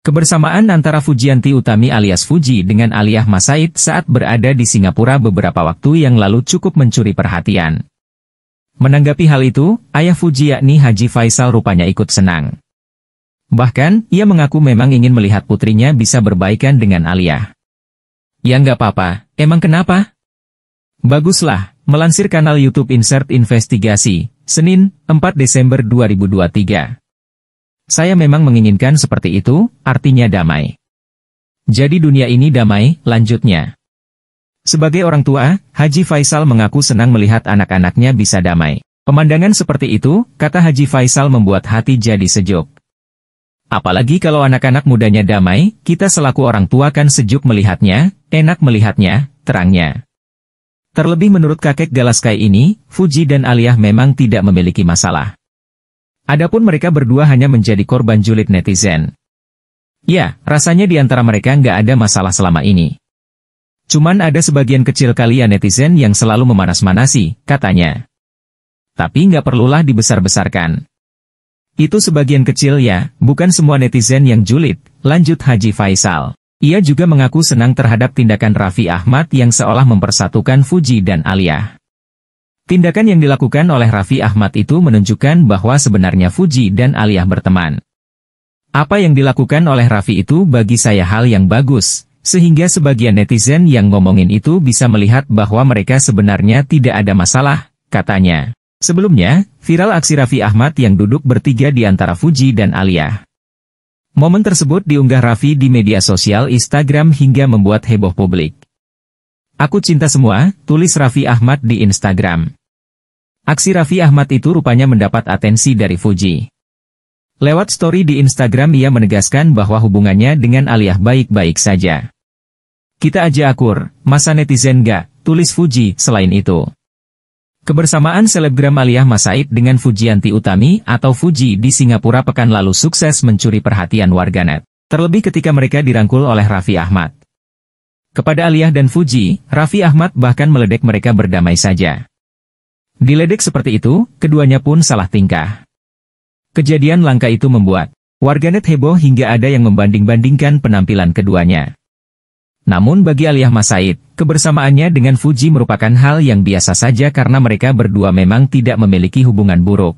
Kebersamaan antara Fujianti Utami alias Fuji dengan Aliyah Masaid saat berada di Singapura beberapa waktu yang lalu cukup mencuri perhatian. Menanggapi hal itu, ayah Fuji yakni Haji Faisal rupanya ikut senang. Bahkan, ia mengaku memang ingin melihat putrinya bisa berbaikan dengan Aliyah. Ya nggak apa-apa, emang kenapa? Baguslah, melansir kanal YouTube Insert Investigasi, Senin, 4 Desember 2023. Saya memang menginginkan seperti itu, artinya damai. Jadi dunia ini damai, lanjutnya. Sebagai orang tua, Haji Faisal mengaku senang melihat anak-anaknya bisa damai. Pemandangan seperti itu, kata Haji Faisal membuat hati jadi sejuk. Apalagi kalau anak-anak mudanya damai, kita selaku orang tua kan sejuk melihatnya, enak melihatnya, terangnya. Terlebih menurut kakek Galaskai ini, Fuji dan Aliyah memang tidak memiliki masalah. Adapun mereka berdua hanya menjadi korban julid netizen. Ya, rasanya di antara mereka nggak ada masalah selama ini. Cuman ada sebagian kecil kalian netizen yang selalu memanas-manasi, katanya. Tapi nggak perlulah dibesar-besarkan. Itu sebagian kecil ya, bukan semua netizen yang julid, lanjut Haji Faisal. Ia juga mengaku senang terhadap tindakan Raffi Ahmad yang seolah mempersatukan Fuji dan Aliyah. Tindakan yang dilakukan oleh Raffi Ahmad itu menunjukkan bahwa sebenarnya Fuji dan Aliyah berteman. Apa yang dilakukan oleh Raffi itu bagi saya hal yang bagus, sehingga sebagian netizen yang ngomongin itu bisa melihat bahwa mereka sebenarnya tidak ada masalah, katanya. Sebelumnya, viral aksi Raffi Ahmad yang duduk bertiga di antara Fuji dan Aliyah. Momen tersebut diunggah Raffi di media sosial Instagram hingga membuat heboh publik. Aku cinta semua, tulis Raffi Ahmad di Instagram. Aksi Raffi Ahmad itu rupanya mendapat atensi dari Fuji. Lewat story di Instagram ia menegaskan bahwa hubungannya dengan Aliyah baik-baik saja. Kita aja akur, masa netizen gak, tulis Fuji, selain itu. Kebersamaan selebgram Aliyah Masaid dengan Fujianti Utami atau Fuji di Singapura pekan lalu sukses mencuri perhatian warganet. Terlebih ketika mereka dirangkul oleh Raffi Ahmad. Kepada Aliyah dan Fuji, Raffi Ahmad bahkan meledek mereka berdamai saja. Diledek seperti itu, keduanya pun salah tingkah. Kejadian langka itu membuat warganet heboh hingga ada yang membanding-bandingkan penampilan keduanya. Namun bagi Aliyah Masaid, kebersamaannya dengan Fuji merupakan hal yang biasa saja karena mereka berdua memang tidak memiliki hubungan buruk.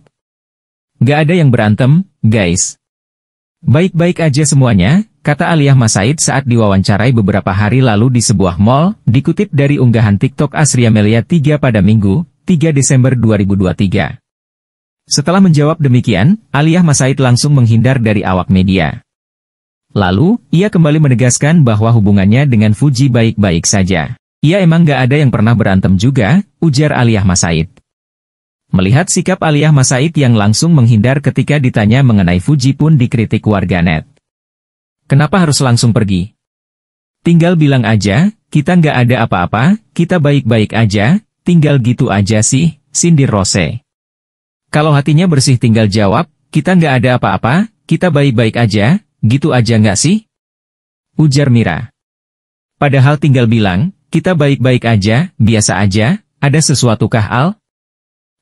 Gak ada yang berantem, guys. Baik-baik aja semuanya, kata Aliyah Masaid saat diwawancarai beberapa hari lalu di sebuah mall, dikutip dari unggahan TikTok Asri Amelia 3 pada Minggu, 3 Desember 2023. Setelah menjawab demikian, Aliyah Masaid langsung menghindar dari awak media. Lalu, ia kembali menegaskan bahwa hubungannya dengan Fuji baik-baik saja. Ia emang gak ada yang pernah berantem juga, ujar Aliyah Masaid. Melihat sikap Aliyah Masaid yang langsung menghindar ketika ditanya mengenai Fuji pun dikritik warganet. Kenapa harus langsung pergi? Tinggal bilang aja, kita gak ada apa-apa, kita baik-baik aja, tinggal gitu aja sih, sindir Rose. Kalau hatinya bersih tinggal jawab, kita nggak ada apa-apa, kita baik-baik aja, gitu aja nggak sih? Ujar Mira. Padahal tinggal bilang, kita baik-baik aja, biasa aja, ada sesuatukah Al?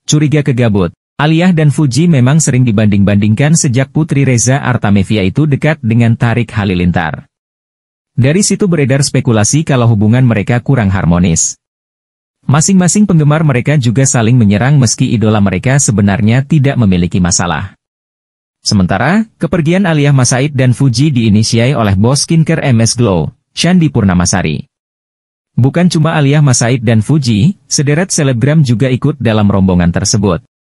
Curiga kegabut. Aliyah dan Fuji memang sering dibanding-bandingkan sejak Putri Reza Artamevia itu dekat dengan Tarik Halilintar. Dari situ beredar spekulasi kalau hubungan mereka kurang harmonis. Masing-masing penggemar mereka juga saling menyerang meski idola mereka sebenarnya tidak memiliki masalah. Sementara, kepergian Aliyah Masaid dan Fuji diinisiai oleh bos skincare MS Glow, Shandi Purnamasari. Bukan cuma Aliyah Masaid dan Fuji, sederet selebgram juga ikut dalam rombongan tersebut.